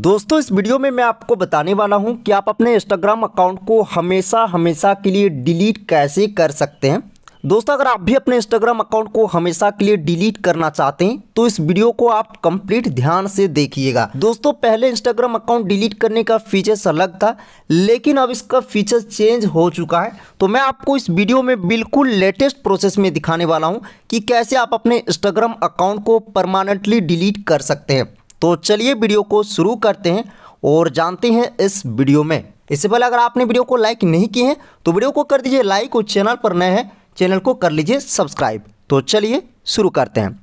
दोस्तों इस वीडियो में मैं आपको बताने वाला हूं कि आप अपने इंस्टाग्राम अकाउंट को हमेशा हमेशा के लिए डिलीट कैसे कर सकते हैं दोस्तों अगर आप भी अपने इंस्टाग्राम अकाउंट को हमेशा के लिए डिलीट करना चाहते हैं तो इस वीडियो को आप कंप्लीट ध्यान से देखिएगा दोस्तों पहले इंस्टाग्राम अकाउंट डिलीट करने का फीचर्स अलग था लेकिन अब इसका फीचर चेंज हो चुका है तो मैं आपको इस वीडियो में बिल्कुल लेटेस्ट प्रोसेस में दिखाने वाला हूँ कि कैसे आप अपने इंस्टाग्राम अकाउंट को परमानेंटली डिलीट कर सकते हैं तो चलिए वीडियो को शुरू करते हैं और जानते हैं इस वीडियो में इससे पहले अगर आपने वीडियो को लाइक नहीं किए हैं तो वीडियो को कर दीजिए लाइक और चैनल पर नए हैं चैनल को कर लीजिए सब्सक्राइब तो चलिए शुरू करते हैं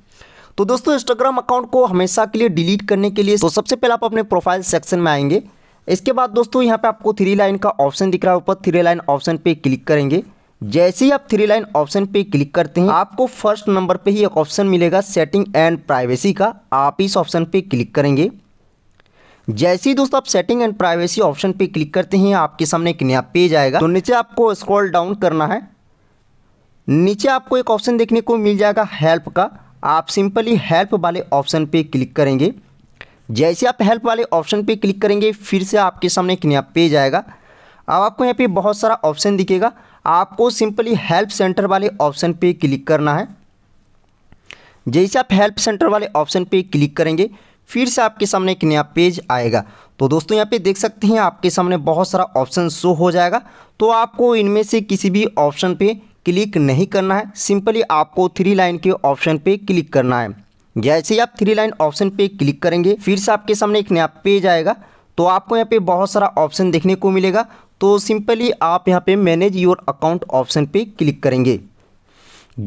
तो दोस्तों इंस्टाग्राम अकाउंट को हमेशा के लिए डिलीट करने के लिए तो सबसे पहले आप अपने प्रोफाइल सेक्शन में आएंगे इसके बाद दोस्तों यहाँ पे आपको थ्री लाइन का ऑप्शन दिख रहा है ऊपर थ्री लाइन ऑप्शन पे क्लिक करेंगे जैसे ही आप थ्री लाइन ऑप्शन पे क्लिक करते हैं आपको फर्स्ट नंबर पे ही एक ऑप्शन मिलेगा सेटिंग एंड प्राइवेसी का आप इस ऑप्शन पे क्लिक करेंगे जैसे ही दोस्तों आप सेटिंग एंड प्राइवेसी ऑप्शन पे क्लिक करते हैं आपके सामने एक नया पेज आएगा तो नीचे आपको स्क्रॉल डाउन करना है नीचे आपको एक ऑप्शन देखने को मिल जाएगा हेल्प का आप सिंपली हेल्प वाले ऑप्शन पर क्लिक करेंगे जैसे आप हेल्प वाले ऑप्शन पर क्लिक करेंगे फिर से आपके सामने एक नया पेज आएगा अब आपको यहाँ पे बहुत सारा ऑप्शन दिखेगा आपको सिंपली हेल्प सेंटर वाले ऑप्शन पे क्लिक करना है जैसे आप हेल्प सेंटर वाले ऑप्शन पे क्लिक करेंगे फिर से आपके सामने एक नया पेज आएगा तो दोस्तों यहाँ पे देख सकते हैं आपके सामने बहुत सारा ऑप्शन शो हो जाएगा तो आपको इनमें से किसी भी ऑप्शन पे क्लिक नहीं करना है सिंपली आपको थ्री लाइन के ऑप्शन पे क्लिक करना है जैसे ही आप थ्री लाइन ऑप्शन पे क्लिक करेंगे फिर से आपके सामने एक नया पेज आएगा तो आपको यहाँ पे बहुत सारा ऑप्शन देखने को मिलेगा तो सिंपली आप यहाँ पे मैनेज योर अकाउंट ऑप्शन पे क्लिक करेंगे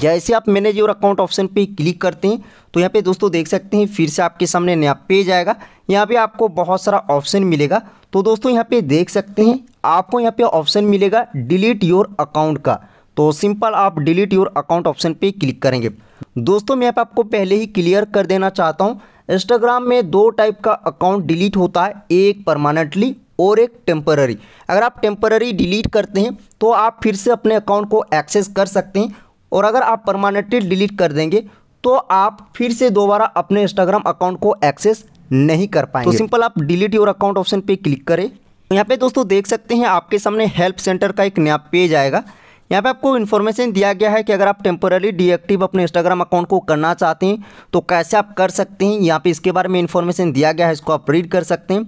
जैसे आप मैनेज योर अकाउंट ऑप्शन पे क्लिक करते हैं तो यहाँ पे दोस्तों देख सकते हैं फिर से आपके सामने नया पेज आएगा यहाँ पे आपको बहुत सारा ऑप्शन मिलेगा तो दोस्तों यहाँ पे देख सकते हैं आपको यहाँ पे ऑप्शन मिलेगा डिलीट योर अकाउंट का तो सिंपल आप डिलीट योर अकाउंट ऑप्शन पे क्लिक करेंगे दोस्तों मैं आपको पहले ही क्लियर कर देना चाहता हूँ इंस्टाग्राम में दो टाइप का अकाउंट डिलीट होता है एक परमानेंटली और एक टेम्पररी अगर आप टेम्पररी डिलीट करते हैं तो आप फिर से अपने अकाउंट को एक्सेस कर सकते हैं और अगर आप परमानेंटली डिलीट कर देंगे तो आप फिर से दोबारा अपने इंस्टाग्राम अकाउंट को एक्सेस नहीं कर पाएंगे तो सिंपल आप डिलीट योर अकाउंट ऑप्शन पे क्लिक करें यहाँ पे दोस्तों देख सकते हैं आपके सामने हेल्प सेंटर का एक नया पेज आएगा यहाँ पे आपको इन्फॉर्मेशन दिया गया है कि अगर आप टेम्पोरली डीएक्टिव अपने इंस्टाग्राम अकाउंट को करना चाहते हैं तो कैसे आप कर सकते हैं यहाँ पे इसके बारे में इन्फॉर्मेशन दिया गया है इसको आप रीड कर सकते हैं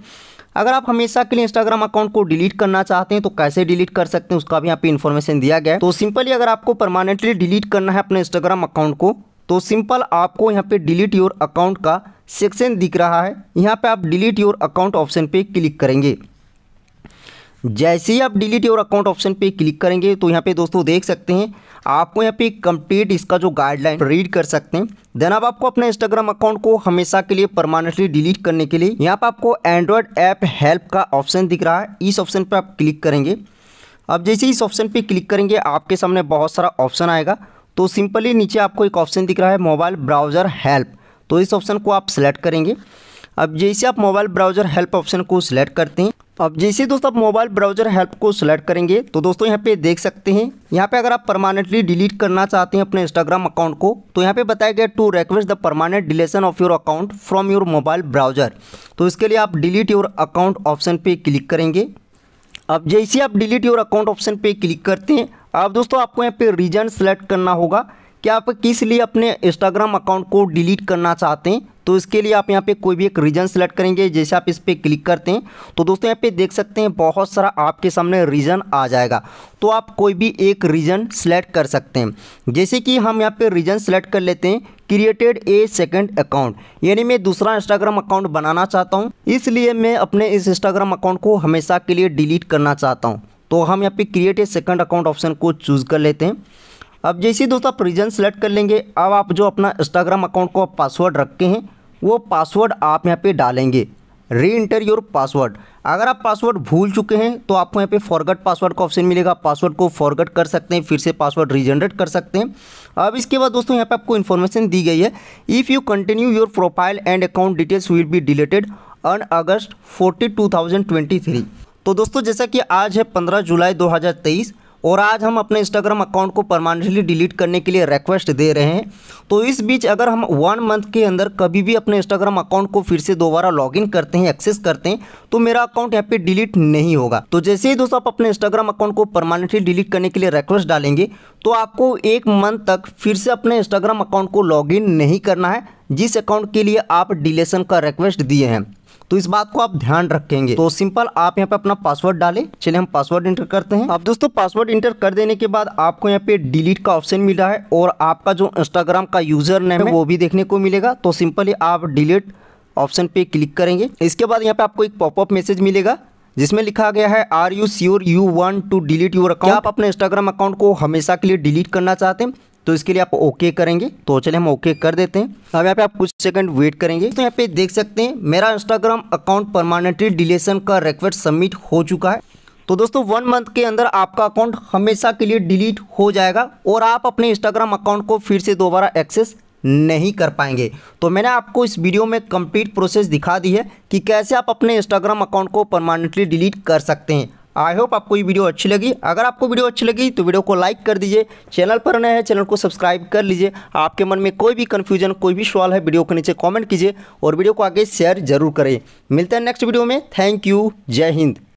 अगर आप हमेशा के लिए इंस्टाग्राम अकाउंट को डिलीट करना चाहते हैं तो कैसे डिलीट कर सकते हैं उसका भी यहाँ पे इन्फॉर्मेशन दिया गया है तो सिंपली अगर आपको परमानेंटली डिलीट करना है अपने इंस्टाग्राम अकाउंट को तो सिंपल आपको यहाँ पे डिलीट योर अकाउंट का सेक्शन दिख रहा है यहाँ पे आप डिलीट योर अकाउंट ऑप्शन पे क्लिक करेंगे जैसे ही आप डिलीट योर अकाउंट ऑप्शन पे क्लिक करेंगे तो यहाँ पे दोस्तों देख सकते हैं आपको यहाँ पे कंप्लीट इसका जो गाइडलाइन रीड कर सकते हैं देन अब आपको अपने इंस्टाग्राम अकाउंट को हमेशा के लिए परमानेंटली डिलीट करने के लिए यहाँ पर आपको एंड्रॉयड ऐप हेल्प का ऑप्शन दिख रहा है इस ऑप्शन पर आप क्लिक करेंगे अब जैसे इस ऑप्शन पर क्लिक करेंगे आपके सामने बहुत सारा ऑप्शन आएगा तो सिंपली नीचे आपको एक ऑप्शन दिख रहा है मोबाइल ब्राउज़र हेल्प तो इस ऑप्शन को आप सेलेक्ट करेंगे अब जैसे आप मोबाइल ब्राउज़र हेल्प ऑप्शन को सिलेक्ट करते हैं अब जैसे दोस्तों आप मोबाइल ब्राउजर हेल्प को सिलेक्ट करेंगे तो दोस्तों यहाँ पे देख सकते हैं यहाँ पे अगर आप परमानेंटली डिलीट करना चाहते हैं अपने इंस्टाग्राम अकाउंट को तो यहाँ पे बताया गया to request the permanent deletion of your account from your mobile browser तो इसके लिए आप डिलीट योर अकाउंट ऑप्शन पर क्लिक करेंगे अब जैसे आप डिलीट योर अकाउंट ऑप्शन पर क्लिक करते हैं अब दोस्तों आपको यहाँ पे रीजन सेलेक्ट करना होगा कि आप किस लिए अपने इंस्टाग्राम अकाउंट को डिलीट करना चाहते हैं तो इसके लिए आप यहाँ पे कोई भी एक रीजन सेलेक्ट करेंगे जैसे आप इस पर क्लिक करते हैं तो दोस्तों यहाँ पे देख सकते हैं बहुत सारा आपके सामने रीजन आ जाएगा तो आप कोई भी एक रीजन सेलेक्ट कर सकते हैं जैसे कि हम यहाँ पे रीजन सेलेक्ट कर लेते हैं क्रिएटेड ए सेकंड अकाउंट यानी मैं दूसरा इंस्टाग्राम अकाउंट बनाना चाहता हूँ इसलिए मैं अपने इस इंस्टाग्राम अकाउंट को हमेशा के लिए डिलीट करना चाहता हूँ तो हम यहाँ पर create a second account option को चूज़ कर लेते हैं अब जैसे ही दोस्तों आप रीजन सेलेक्ट कर लेंगे अब आप जो अपना इंस्टाग्राम अकाउंट को पासवर्ड रखते हैं वो पासवर्ड आप यहाँ पे डालेंगे री इंटर योर पासवर्ड अगर आप पासवर्ड भूल चुके हैं तो आपको यहाँ पे फॉरगट पासवर्ड का ऑप्शन मिलेगा पासवर्ड को फॉरगट कर सकते हैं फिर से पासवर्ड रीजनरेट कर सकते हैं अब इसके बाद दोस्तों यहाँ पे आपको इन्फॉर्मेशन दी गई है if you continue your profile and account details will be deleted on August forty तो दोस्तों जैसा कि आज है पंद्रह जुलाई दो और आज हम अपने इंस्टाग्राम अकाउंट को परमानेंटली डिलीट करने के लिए रिक्वेस्ट दे रहे हैं तो इस बीच अगर हम वन मंथ के अंदर कभी भी अपने इंस्टाग्राम अकाउंट को फिर से दोबारा लॉगिन करते हैं एक्सेस करते हैं तो मेरा अकाउंट यहाँ पे डिलीट नहीं होगा तो जैसे ही दोस्तों आप अपने इंस्टाग्राम अकाउंट को परमानेंटली डिलीट करने के लिए रिक्वेस्ट डालेंगे तो आपको एक मंथ तक फिर से अपने इंस्टाग्राम अकाउंट को इन नहीं करना है जिस अकाउंट के लिए आप डिलेशन का रिक्वेस्ट दिए हैं तो इस बात को आप ध्यान रखेंगे तो सिंपल आप यहाँ पे अपना पासवर्ड डालें चलिए हम पासवर्ड इंटर करते हैं अब दोस्तों पासवर्ड इंटर कर देने के बाद आपको यहाँ पे डिलीट का ऑप्शन मिला है और आपका जो इंस्टाग्राम का यूजर नेम है वो भी देखने को मिलेगा तो सिंपली आप डिलीट ऑप्शन पे क्लिक करेंगे इसके बाद यहाँ पे आपको एक पॉपअप मैसेज मिलेगा जिसमें लिखा गया है are you sure you want to delete your account आप अपने इंस्टाग्राम अकाउंट को हमेशा के लिए डिलीट करना चाहते हैं तो इसके लिए आप ओके करेंगे तो चले हम ओके कर देते हैं अब यहाँ पे आप कुछ सेकंड वेट करेंगे तो यहाँ पे देख सकते हैं मेरा इंस्टाग्राम अकाउंट परमानेंटली डिलीशन का रिक्वेस्ट सबमिट हो चुका है तो दोस्तों वन मंथ के अंदर आपका अकाउंट हमेशा के लिए डिलीट हो जाएगा और आप अपने इंस्टाग्राम अकाउंट को फिर से दोबारा एक्सेस नहीं कर पाएंगे तो मैंने आपको इस वीडियो में कंप्लीट प्रोसेस दिखा दी है कि कैसे आप अपने इंस्टाग्राम अकाउंट को परमानेंटली डिलीट कर सकते हैं आई होप आपको ये वीडियो अच्छी लगी अगर आपको वीडियो अच्छी लगी तो वीडियो को लाइक कर दीजिए चैनल पर नए हैं चैनल को सब्सक्राइब कर लीजिए आपके मन में कोई भी कन्फ्यूजन कोई भी सवाल है वीडियो के नीचे कॉमेंट कीजिए और वीडियो को आगे शेयर जरूर करें मिलते हैं नेक्स्ट वीडियो में थैंक यू जय हिंद